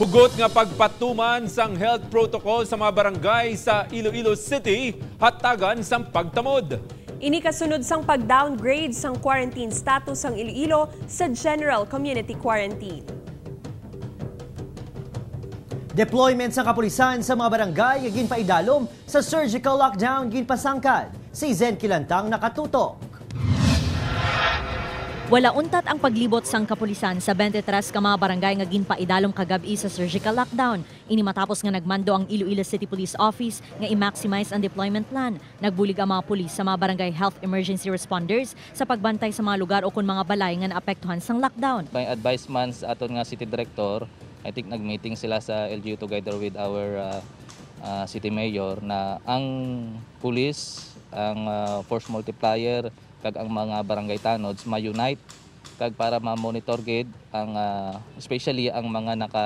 Hugot nga pagpatuman sang health protocol sa mga barangay sa Iloilo City, hatagan sang pagtamod. Ini kasunod sang pag-downgrade sang quarantine status sang Iloilo sa general community quarantine. Deployment sa kapulisan sa mga barangay ginpaidalom sa surgical lockdown ginpasangkad. Si Zen Kilantang nakatuto. Wala untat ang paglibot sang kapulisan sa 23 ka mga barangay nga ginpaidalom kagabi sa surgical lockdown. Ini matapos nga nagmando ang Iloilo City Police Office nga i-maximize ang deployment plan. Nagbulig ang mga pulis sa mga barangay health emergency responders sa pagbantay sa mga lugar o kun mga balay nga naapektuhan sang lockdown. By advice man sa aton nga city director, I think nag-meeting sila sa LGU together with our uh, uh, city mayor na ang pulis, ang uh, force multiplier kag ang mga barangay tanods ma-unite kag para ma-monitor gid ang uh, especially ang mga naka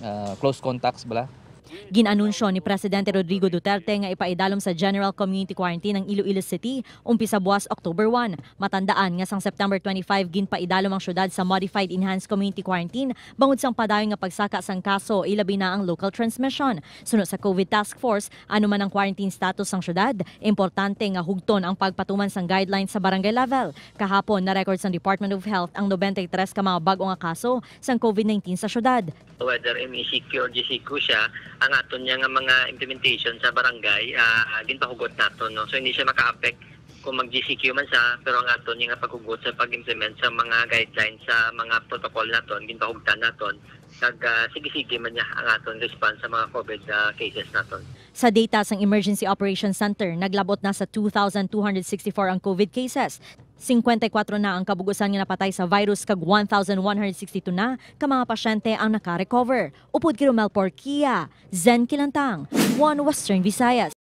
uh, close contacts bala Ginanunsyo ni Presidente Rodrigo Duterte nga ipaidalom sa General Community Quarantine ang Iloilo City umpisa buwas October 1. Matandaan nga sang September 25 ginpaidalom ang syudad sa Modified Enhanced Community Quarantine bangod sang padayon nga pagsaka sang kaso ilabi na ang local transmission. Suno sa COVID Task Force, anuman ang quarantine status sang syudad, importante nga hugton ang pagpatuman sang guidelines sa barangay level. Kahapon na record sa Department of Health ang 93 ka mga bago nga kaso sang COVID-19 sa syudad. Whether MECQ or GCQ siya, ang aton niya nga mga implementation sa barangay uh, ginpahugot nato no so hindi siya maka-affect kung mag GCQ man sa pero ang aton niya nga paghugot sa pag-implement sa mga guidelines sa mga protocol naton ginpahugtan naton nag uh, sige-sige man niya ang aton response sa mga COVID uh, cases naton sa data ng Emergency Operations Center, naglabot na sa 2,264 ang COVID cases. 54 na ang kabugusan nga napatay sa virus kag 1,162 na ka mga pasyente ang nakarecover. Upod kay Romel Porquia, Zen Kilantang, One Western Visayas.